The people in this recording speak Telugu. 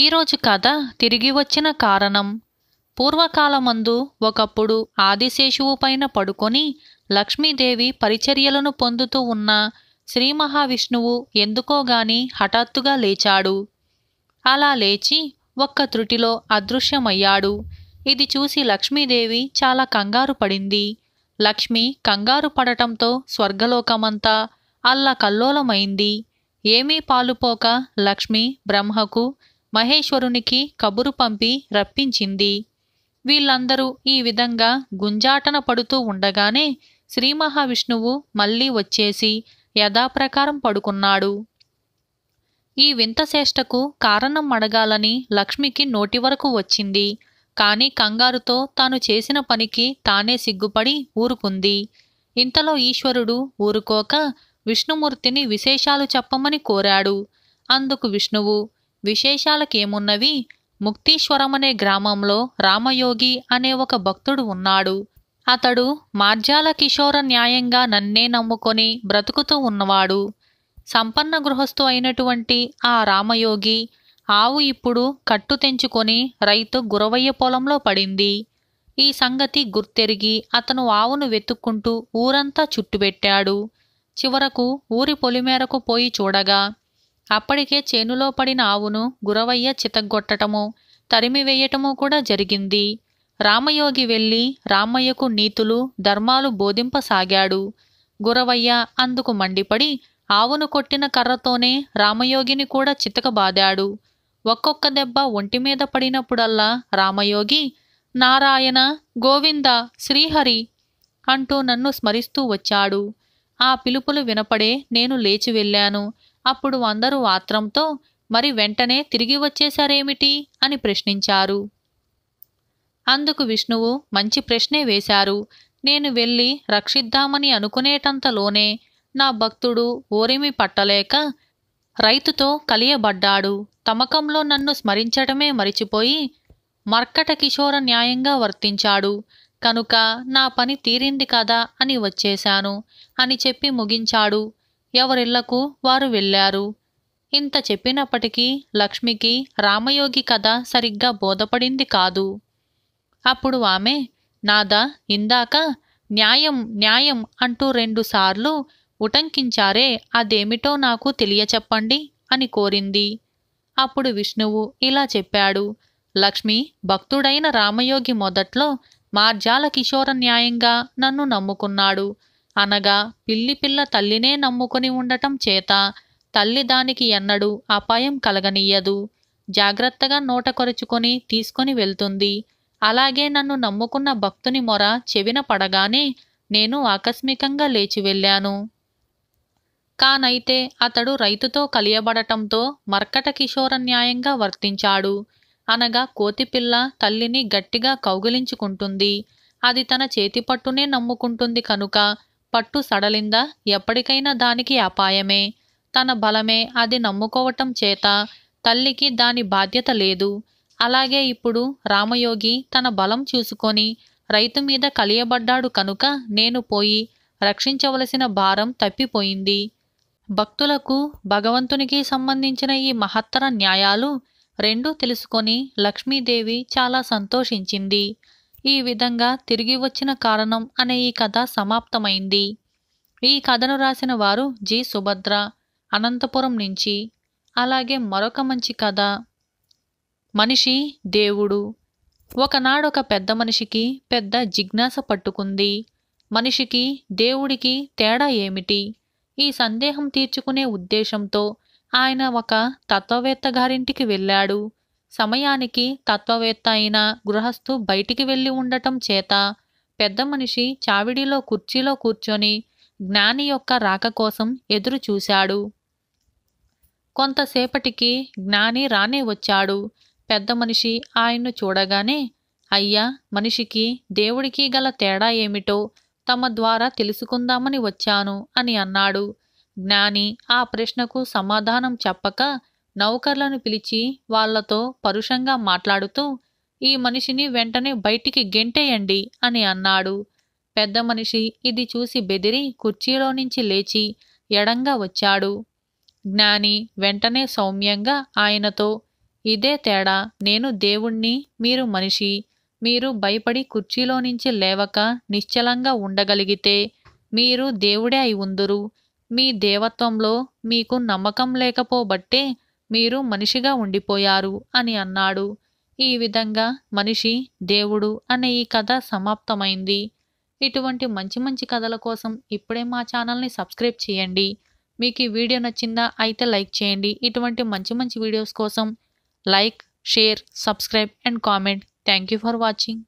ఈరోజు కథ తిరిగి వచ్చిన కారణం పూర్వకాలమందు ఒకప్పుడు ఆదిశేషువు పైన పడుకొని లక్ష్మీదేవి పరిచర్యలను పొందుతూ ఉన్న శ్రీ మహావిష్ణువు ఎందుకోగాని హఠాత్తుగా లేచాడు అలా లేచి ఒక్క త్రుటిలో అదృశ్యమయ్యాడు ఇది చూసి లక్ష్మీదేవి చాలా కంగారు పడింది లక్ష్మి కంగారు పడటంతో స్వర్గలోకమంతా అల్లకల్లోలమైంది ఏమీ పాలుపోక లక్ష్మి బ్రహ్మకు మహేశ్వరునికి కబురు పంపి రప్పించింది వీళ్ళందరూ ఈ విధంగా గుంజాటన పడుతూ ఉండగానే శ్రీ మహావిష్ణువు మళ్ళీ వచ్చేసి యథాప్రకారం పడుకున్నాడు ఈ వింతశేష్టకు కారణం అడగాలని లక్ష్మికి నోటి వరకు వచ్చింది కానీ కంగారుతో తాను చేసిన పనికి తానే సిగ్గుపడి ఊరుకుంది ఇంతలో ఈశ్వరుడు ఊరుకోక విష్ణుమూర్తిని విశేషాలు చెప్పమని కోరాడు అందుకు విష్ణువు విశేషాలకేమున్నవి ముక్తీశ్వరమనే గ్రామంలో రామయోగి అనే ఒక భక్తుడు ఉన్నాడు అతడు మార్జాల కిషోర న్యాయంగా నన్నే నమ్ముకొని బ్రతుకుతూ ఉన్నవాడు సంపన్న గృహస్థు అయినటువంటి ఆ రామయోగి ఆవు ఇప్పుడు కట్టు తెంచుకొని రైతు గురవయ్య పొలంలో పడింది ఈ సంగతి గుర్తెరిగి అతను ఆవును వెతుక్కుంటూ ఊరంతా చుట్టుపెట్టాడు చివరకు ఊరి పొలిమేరకు పోయి చూడగా అప్పటికే చేనులో పడిన ఆవును గురవయ్య చితగ్గొట్టటము తరిమివేయటము కూడా జరిగింది రామయోగి వెళ్ళి రామయ్యకు నీతులు ధర్మాలు బోధింపసాగాడు గురవయ్య అందుకు మండిపడి ఆవును కొట్టిన కర్రతోనే రామయోగిని కూడా చితకబాదాడు ఒక్కొక్క దెబ్బ ఒంటిమీద పడినప్పుడల్లా రామయోగి నారాయణ గోవింద శ్రీహరి అంటూ నన్ను స్మరిస్తూ వచ్చాడు ఆ పిలుపులు వినపడే నేను లేచి వెళ్ళాను అప్పుడు అందరూ ఆత్రంతో మరి వెంటనే తిరిగి వచ్చేశారేమిటి అని ప్రశ్నించారు అందుకు విష్ణువు మంచి ప్రశ్నే వేశారు నేను వెళ్ళి రక్షిద్దామని అనుకునేటంతలోనే నా భక్తుడు ఓరిమి పట్టలేక రైతుతో కలియబడ్డాడు తమకంలో నన్ను స్మరించటమే మరిచిపోయి మర్కట కిషోర న్యాయంగా వర్తించాడు కనుక నా పని తీరింది కదా అని వచ్చేశాను అని చెప్పి ముగించాడు ఎవరిళ్లకు వారు వెళ్ళారు ఇంత చెప్పినప్పటికీ లక్ష్మికి రామయోగి కథ సరిగ్గా బోధపడింది కాదు అప్పుడు ఆమె నాదా ఇందాక న్యాయం న్యాయం అంటూ రెండుసార్లు ఉటంకించారే అదేమిటో నాకు తెలియచెప్పండి అని కోరింది అప్పుడు విష్ణువు ఇలా చెప్పాడు లక్ష్మి భక్తుడైన రామయోగి మొదట్లో మార్జాల కిషోర న్యాయంగా నన్ను నమ్ముకున్నాడు అనగా పిల్లి పిల్ల తల్లినే నమ్ముకొని ఉండటం చేత తల్లి దానికి ఎన్నడూ అపాయం కలగనీయదు జాగ్రత్తగా నోట కొరుచుకొని తీసుకొని వెళ్తుంది అలాగే నన్ను నమ్ముకున్న భక్తుని మొర చెవిన పడగానే నేను ఆకస్మికంగా లేచి వెళ్ళాను కానైతే అతడు రైతుతో కలియబడటంతో మర్కట కిషోరన్యాయంగా వర్తించాడు అనగా కోతిపిల్ల తల్లిని గట్టిగా కౌగిలించుకుంటుంది అది తన చేతిపట్టునే నమ్ముకుంటుంది కనుక పట్టు సడలిందా ఎప్పటికైనా దానికి అపాయమే తన బలమే అది నమ్ముకోవటం చేత తల్లికి దాని బాధ్యత లేదు అలాగే ఇప్పుడు రామయోగి తన బలం చూసుకొని రైతు మీద కలియబడ్డాడు కనుక నేను పోయి రక్షించవలసిన భారం తప్పిపోయింది భక్తులకు భగవంతునికి సంబంధించిన ఈ మహత్తర న్యాయాలు రెండూ తెలుసుకొని లక్ష్మీదేవి చాలా సంతోషించింది ఈ విధంగా తిరిగి వచ్చిన కారణం అనే ఈ కథ సమాప్తమైంది ఈ కథను రాసిన వారు జి సుభద్ర అనంతపురం నుంచి అలాగే మరొక మంచి కథ మనిషి దేవుడు ఒకనాడొక పెద్ద మనిషికి పెద్ద జిజ్ఞాస పట్టుకుంది మనిషికి దేవుడికి తేడా ఏమిటి ఈ సందేహం తీర్చుకునే ఉద్దేశంతో ఆయన ఒక తత్వవేత్త గారింటికి వెళ్ళాడు సమయానికి తత్వవేత్త అయిన గృహస్థు బయటికి వెళ్ళి ఉండటం చేత పెద్ద మనిషి చావిడిలో కుర్చీలో కూర్చొని జ్ఞాని యొక్క రాక కోసం ఎదురు చూశాడు కొంతసేపటికి జ్ఞాని రానే వచ్చాడు పెద్ద మనిషి ఆయన్ను చూడగానే అయ్యా మనిషికి దేవుడికి గల తేడా ఏమిటో తమ ద్వారా తెలుసుకుందామని వచ్చాను అని అన్నాడు జ్ఞాని ఆ ప్రశ్నకు సమాధానం చెప్పక నౌకర్లను పిలిచి వాళ్లతో పరుషంగా మాట్లాడుతూ ఈ మనిషిని వెంటనే బయటికి గెంటేయండి అని అన్నాడు పెద్ద మనిషి ఇది చూసి బెదిరి కుర్చీలో నుంచి లేచి ఎడంగా వచ్చాడు జ్ఞాని వెంటనే సౌమ్యంగా ఆయనతో ఇదే తేడా నేను దేవుణ్ణి మీరు మనిషి మీరు భయపడి కుర్చీలో నుంచి లేవక నిశ్చలంగా ఉండగలిగితే మీరు దేవుడే అయి ఉందురు మీ దేవత్వంలో మీకు నమ్మకం లేకపోబట్టే మీరు మనిషిగా ఉండిపోయారు అని అన్నాడు ఈ విధంగా మనిషి దేవుడు అనే ఈ కథ సమాప్తమైంది ఇటువంటి మంచి మంచి కథల కోసం ఇప్పుడే మా ఛానల్ని సబ్స్క్రైబ్ చేయండి మీకు ఈ వీడియో నచ్చిందా అయితే లైక్ చేయండి ఇటువంటి మంచి మంచి వీడియోస్ కోసం like share subscribe and comment thank for watching